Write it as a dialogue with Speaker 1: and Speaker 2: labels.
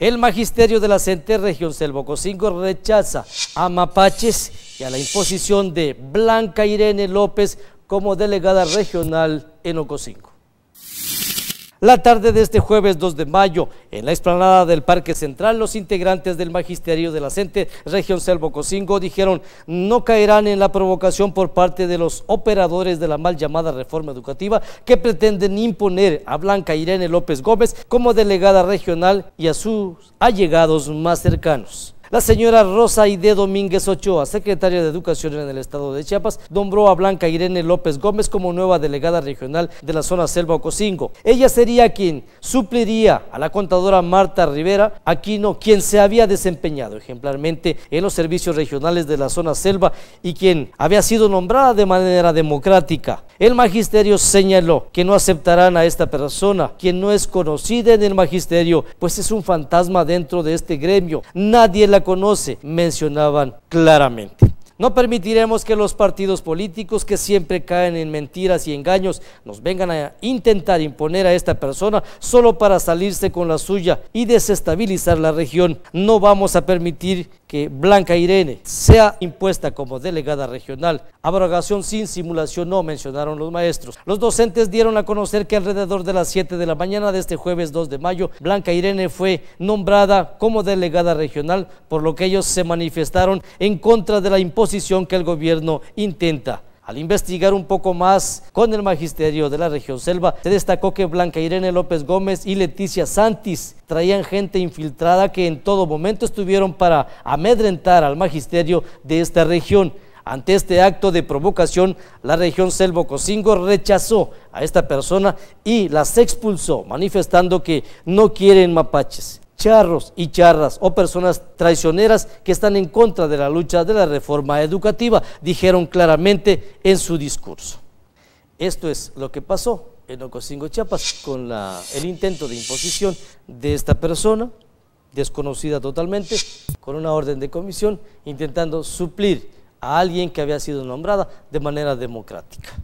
Speaker 1: El magisterio de la CENTE Región 5 rechaza a mapaches y a la imposición de Blanca Irene López como delegada regional en Ocosingo. La tarde de este jueves 2 de mayo, en la explanada del Parque Central, los integrantes del Magisterio de la CENTE, Región Selvo Cocingo, dijeron no caerán en la provocación por parte de los operadores de la mal llamada reforma educativa que pretenden imponer a Blanca Irene López Gómez como delegada regional y a sus allegados más cercanos. La señora Rosa Ide Domínguez Ochoa, secretaria de Educación en el estado de Chiapas, nombró a Blanca Irene López Gómez como nueva delegada regional de la zona Selva Ocosingo. Ella sería quien supliría a la contadora Marta Rivera Aquino, quien se había desempeñado ejemplarmente en los servicios regionales de la zona Selva y quien había sido nombrada de manera democrática. El magisterio señaló que no aceptarán a esta persona, quien no es conocida en el magisterio, pues es un fantasma dentro de este gremio. Nadie la conoce, mencionaban claramente. No permitiremos que los partidos políticos que siempre caen en mentiras y engaños nos vengan a intentar imponer a esta persona solo para salirse con la suya y desestabilizar la región. No vamos a permitir que Blanca Irene sea impuesta como delegada regional. Abrogación sin simulación no mencionaron los maestros. Los docentes dieron a conocer que alrededor de las 7 de la mañana de este jueves 2 de mayo, Blanca Irene fue nombrada como delegada regional, por lo que ellos se manifestaron en contra de la imposición que el gobierno intenta. Al investigar un poco más con el magisterio de la región selva, se destacó que Blanca Irene López Gómez y Leticia Santis traían gente infiltrada que en todo momento estuvieron para amedrentar al magisterio de esta región. Ante este acto de provocación, la región Selvo Cocingo rechazó a esta persona y las expulsó, manifestando que no quieren mapaches charros y charras o personas traicioneras que están en contra de la lucha de la reforma educativa, dijeron claramente en su discurso. Esto es lo que pasó en Ocosingo, Chiapas, con el intento de imposición de esta persona, desconocida totalmente, con una orden de comisión, intentando suplir a alguien que había sido nombrada de manera democrática.